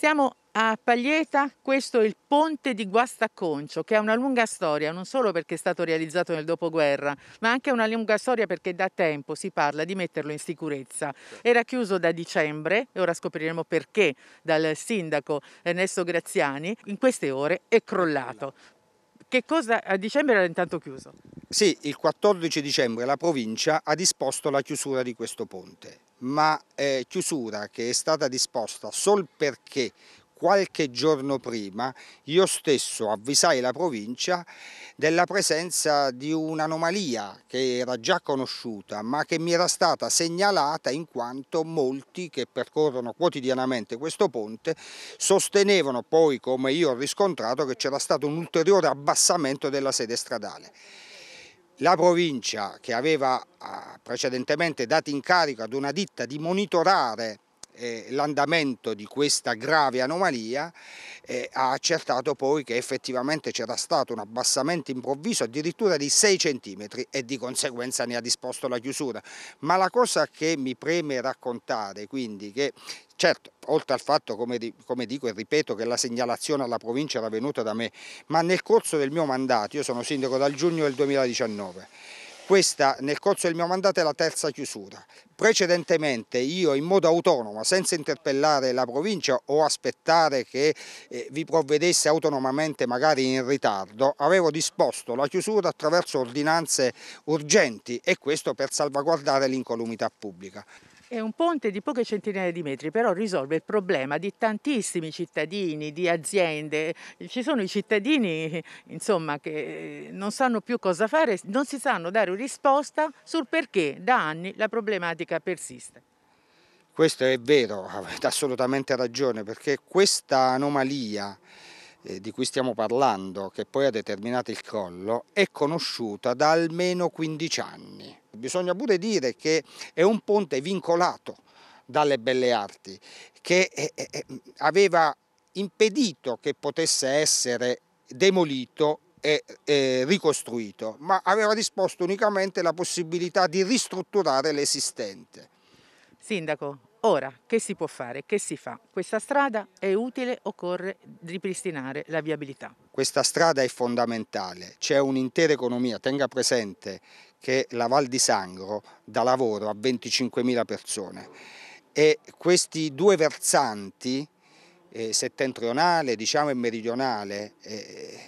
Siamo a Paglieta, questo è il ponte di Guastaconcio, che ha una lunga storia, non solo perché è stato realizzato nel dopoguerra, ma anche una lunga storia perché da tempo si parla di metterlo in sicurezza. Era chiuso da dicembre e ora scopriremo perché dal sindaco Ernesto Graziani in queste ore è crollato. Che cosa a dicembre era intanto chiuso? Sì, il 14 dicembre la provincia ha disposto la chiusura di questo ponte ma eh, chiusura che è stata disposta sol perché qualche giorno prima io stesso avvisai la provincia della presenza di un'anomalia che era già conosciuta ma che mi era stata segnalata in quanto molti che percorrono quotidianamente questo ponte sostenevano poi come io ho riscontrato che c'era stato un ulteriore abbassamento della sede stradale la provincia che aveva ah, precedentemente dato incarico ad una ditta di monitorare eh, l'andamento di questa grave anomalia eh, ha accertato poi che effettivamente c'era stato un abbassamento improvviso addirittura di 6 cm e di conseguenza ne ha disposto la chiusura. Ma la cosa che mi preme raccontare quindi che Certo, oltre al fatto, come, dico e ripeto, che la segnalazione alla provincia era venuta da me, ma nel corso del mio mandato, io sono sindaco dal giugno del 2019, questa nel corso del mio mandato è la terza chiusura. Precedentemente io in modo autonomo, senza interpellare la provincia o aspettare che eh, vi provvedesse autonomamente magari in ritardo, avevo disposto la chiusura attraverso ordinanze urgenti e questo per salvaguardare l'incolumità pubblica. È un ponte di poche centinaia di metri, però risolve il problema di tantissimi cittadini, di aziende. Ci sono i cittadini insomma, che eh, non sanno più cosa fare, non si sanno dare una risposta sul perché da anni la problematica persiste. Questo è vero, avete assolutamente ragione, perché questa anomalia eh, di cui stiamo parlando, che poi ha determinato il collo, è conosciuta da almeno 15 anni Bisogna pure dire che è un ponte vincolato dalle belle arti, che eh, eh, eh, aveva impedito che potesse essere demolito e, ricostruito, ma aveva disposto unicamente la possibilità di ristrutturare l'esistente. Sindaco, Ora, che si può fare? Che si fa? Questa strada è utile, occorre ripristinare la viabilità. Questa strada è fondamentale, c'è un'intera economia, tenga presente che la Val di Sangro dà lavoro a 25.000 persone e questi due versanti, eh, settentrionale diciamo, e meridionale, eh,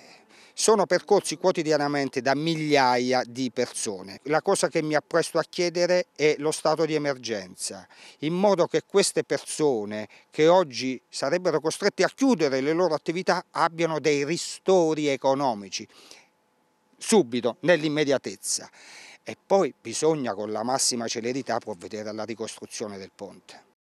sono percorsi quotidianamente da migliaia di persone. La cosa che mi appresto a chiedere è lo stato di emergenza, in modo che queste persone che oggi sarebbero costrette a chiudere le loro attività abbiano dei ristori economici, subito, nell'immediatezza. E poi bisogna con la massima celerità provvedere alla ricostruzione del ponte.